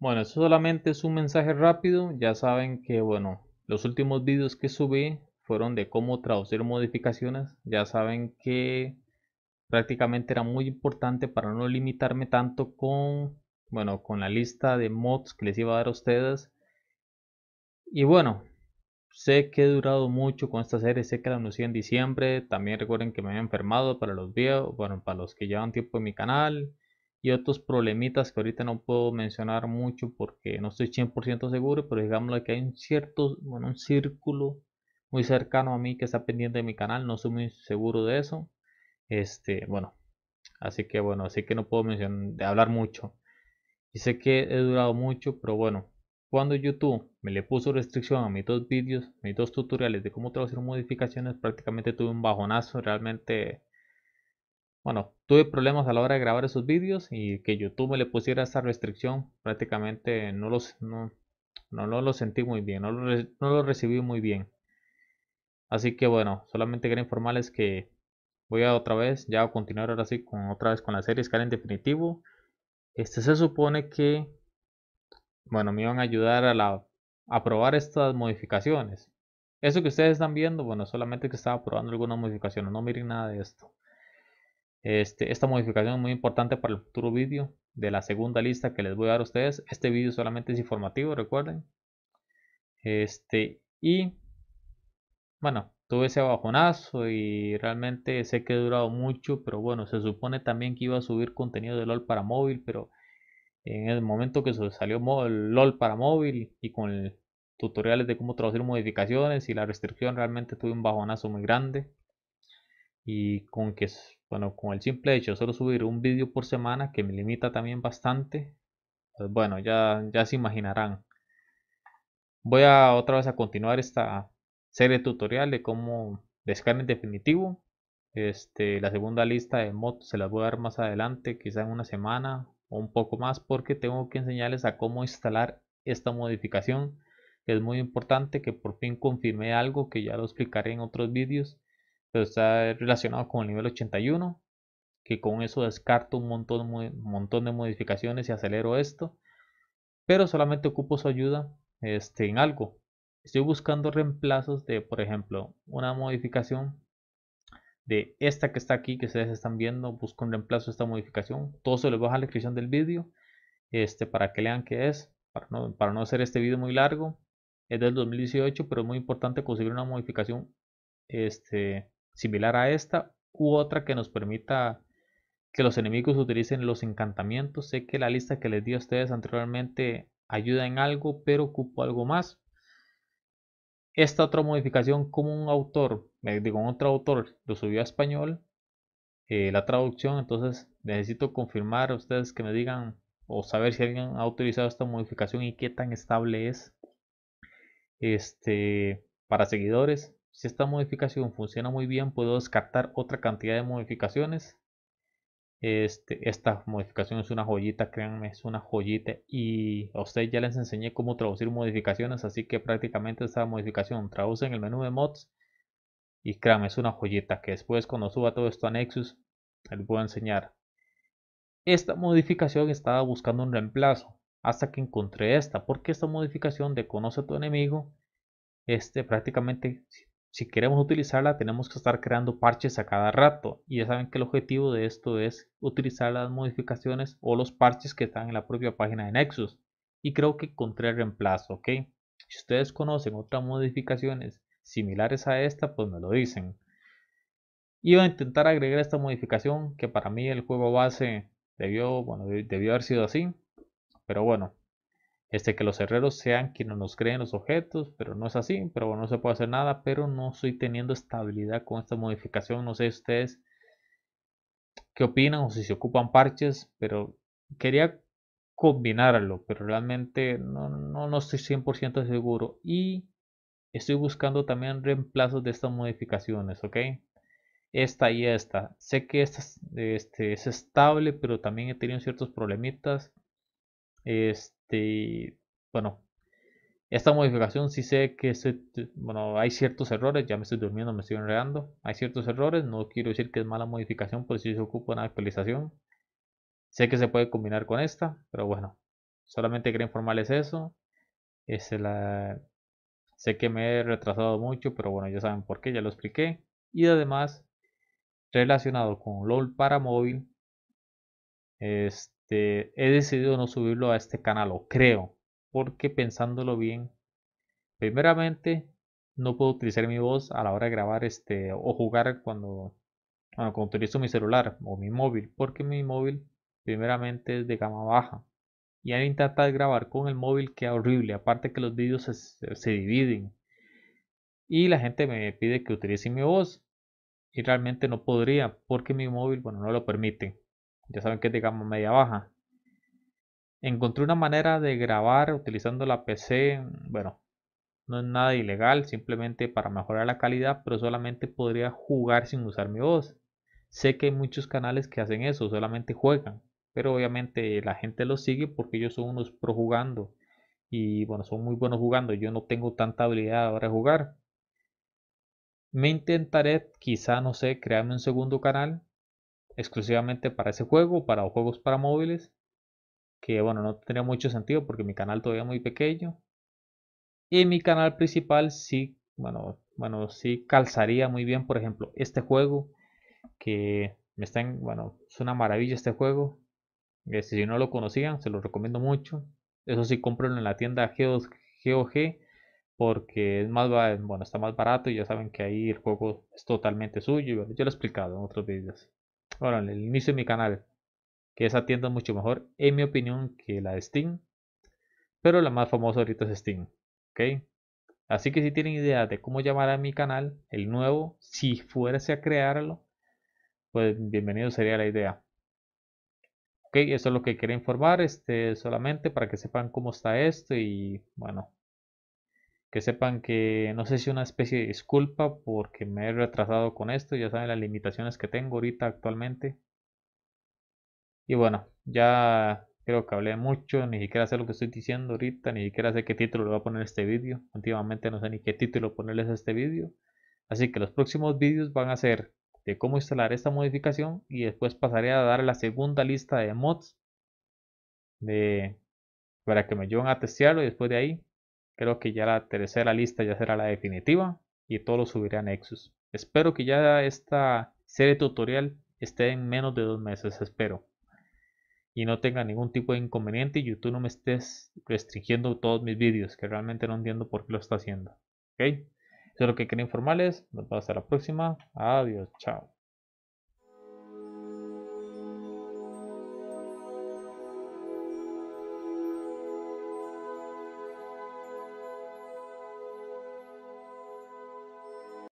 Bueno, eso solamente es un mensaje rápido. Ya saben que, bueno, los últimos vídeos que subí fueron de cómo traducir modificaciones. Ya saben que prácticamente era muy importante para no limitarme tanto con, bueno, con la lista de mods que les iba a dar a ustedes. Y bueno, sé que he durado mucho con esta serie, sé que la anuncié en diciembre. También recuerden que me había enfermado para los videos, bueno, para los que llevan tiempo en mi canal y otros problemitas que ahorita no puedo mencionar mucho porque no estoy 100% seguro, pero digamos que hay un cierto, bueno, un círculo muy cercano a mí que está pendiente de mi canal, no soy muy seguro de eso. Este, bueno, así que bueno, así que no puedo mencionar, de hablar mucho. Y sé que he durado mucho, pero bueno, cuando YouTube me le puso restricción a mis dos vídeos, mis dos tutoriales de cómo traducir modificaciones, prácticamente tuve un bajonazo, realmente bueno, tuve problemas a la hora de grabar esos vídeos y que YouTube me le pusiera esa restricción, prácticamente no los no, no, lo sentí muy bien, no lo, recibí muy bien. Así que bueno, solamente quería informarles que voy a otra vez, ya a continuar ahora sí con otra vez con la serie Escala en definitivo. Este se supone que, bueno, me iban a ayudar a, la, a probar estas modificaciones. Eso que ustedes están viendo, bueno, solamente que estaba probando algunas modificaciones, no miren nada de esto. Este, esta modificación es muy importante para el futuro vídeo de la segunda lista que les voy a dar a ustedes. Este vídeo solamente es informativo, recuerden. Este, y bueno, tuve ese bajonazo y realmente sé que he durado mucho, pero bueno, se supone también que iba a subir contenido de LOL para móvil, pero en el momento que salió LOL para móvil y con tutoriales de cómo traducir modificaciones y la restricción, realmente tuve un bajonazo muy grande. Y con que bueno, con el simple hecho de solo subir un vídeo por semana, que me limita también bastante, pues bueno, ya, ya se imaginarán. Voy a otra vez a continuar esta serie tutorial de cómo descargar en definitivo. Este, la segunda lista de mods se las voy a dar más adelante, quizá en una semana o un poco más, porque tengo que enseñarles a cómo instalar esta modificación. Es muy importante que por fin confirme algo que ya lo explicaré en otros vídeos pero está relacionado con el nivel 81 que con eso descarto un montón, de modificaciones y acelero esto pero solamente ocupo su ayuda este, en algo estoy buscando reemplazos de por ejemplo una modificación de esta que está aquí que ustedes están viendo busco un reemplazo de esta modificación todo se lo dejar en la descripción del vídeo este, para que lean qué es para no, hacer este vídeo muy largo es del 2018 pero es muy importante conseguir una modificación este, similar a esta u otra que nos permita que los enemigos utilicen los encantamientos. Sé que la lista que les di a ustedes anteriormente ayuda en algo, pero ocupo algo más. Esta otra modificación, como un autor, digo, un otro autor lo subió a español, eh, la traducción, entonces necesito confirmar a ustedes que me digan o saber si alguien ha utilizado esta modificación y qué tan estable es este para seguidores si esta modificación funciona muy bien, puedo descartar otra cantidad de modificaciones. Este, esta modificación es una joyita, créanme, es una joyita. Y a ustedes ya les enseñé cómo traducir modificaciones, así que prácticamente esta modificación traduce en el menú de mods. Y créanme, es una joyita que después cuando suba todo esto a Nexus, les voy a enseñar. Esta modificación estaba buscando un reemplazo hasta que encontré esta, porque esta modificación de conoce a tu enemigo, este prácticamente si queremos utilizarla tenemos que estar creando parches a cada rato y ya saben que el objetivo de esto es utilizar las modificaciones o los parches que están en la propia página de Nexus y creo que encontré el reemplazo, ok. Si ustedes conocen otras modificaciones similares a esta pues me lo dicen. Iba a intentar agregar esta modificación que para mí el juego base debió, bueno, debió haber sido así, pero bueno, este, que los herreros sean quienes nos creen los objetos, pero no es así, pero no se puede hacer nada, pero no estoy teniendo estabilidad con esta modificación, no sé ustedes qué opinan o si se ocupan parches, pero quería combinarlo, pero realmente no, no, no estoy 100% seguro y estoy buscando también reemplazos de estas modificaciones, ok esta y esta. Sé que esta este, es estable, pero también he tenido ciertos problemitas este, bueno, esta modificación sí sé que se, bueno, hay ciertos errores, ya me estoy durmiendo, me estoy enredando. Hay ciertos errores, no quiero decir que es mala modificación, por pues si se ocupa una actualización. Sé que se puede combinar con esta, pero bueno, solamente quería informarles eso. Es este, la... Sé que me he retrasado mucho, pero bueno, ya saben por qué, ya lo expliqué. Y además, relacionado con LOL para móvil, este este, he decidido no subirlo a este canal, o creo, porque pensándolo bien, primeramente no puedo utilizar mi voz a la hora de grabar este, o jugar cuando, cuando utilizo mi celular o mi móvil, porque mi móvil primeramente es de gama baja. Y al intentar grabar con el móvil queda horrible, aparte que los vídeos se, se dividen. Y la gente me pide que utilice mi voz, y realmente no podría porque mi móvil bueno no lo permite ya saben que es digamos media baja. Encontré una manera de grabar utilizando la PC, bueno, no es nada ilegal, simplemente para mejorar la calidad, pero solamente podría jugar sin usar mi voz. Sé que hay muchos canales que hacen eso, solamente juegan, pero obviamente la gente los sigue porque ellos son unos pro jugando y bueno, son muy buenos jugando, yo no tengo tanta habilidad ahora de jugar. Me intentaré, quizá no sé, crearme un segundo canal exclusivamente para ese juego, para juegos para móviles, que bueno, no tenía mucho sentido porque mi canal todavía muy pequeño. Y mi canal principal sí, bueno, bueno, sí calzaría muy bien, por ejemplo, este juego que me está en bueno, es una maravilla este juego. Este, si no lo conocían, se lo recomiendo mucho. Eso sí, compro en la tienda GOG porque es más, bueno, está más barato y ya saben que ahí el juego es totalmente suyo. Yo lo he explicado en otros vídeos ahora el inicio de mi canal, que esa tienda mucho mejor, en mi opinión, que la de Steam. Pero la más famosa ahorita es Steam. ¿Ok? Así que si tienen idea de cómo llamar a mi canal, el nuevo, si fuese a crearlo, pues bienvenido sería la idea. Ok, eso es lo que quería informar, este, solamente para que sepan cómo está esto y bueno, que sepan que no sé si una especie de disculpa porque me he retrasado con esto, ya saben las limitaciones que tengo ahorita actualmente. Y bueno, ya creo que hablé mucho, ni siquiera sé lo que estoy diciendo ahorita, ni siquiera sé qué título le voy a poner este vídeo. Antiguamente no sé ni qué título ponerles a este vídeo. Así que los próximos vídeos van a ser de cómo instalar esta modificación y después pasaré a dar la segunda lista de mods para que me lleven a testearlo y después de ahí Creo que ya la tercera lista ya será la definitiva y todo lo subiré a Nexus. Espero que ya esta serie tutorial esté en menos de dos meses, espero. Y no tenga ningún tipo de inconveniente y YouTube no me estés restringiendo todos mis vídeos, que realmente no entiendo por qué lo está haciendo. ¿Ok? Eso es lo que quería informarles. Nos vemos hasta la próxima. Adiós, chao.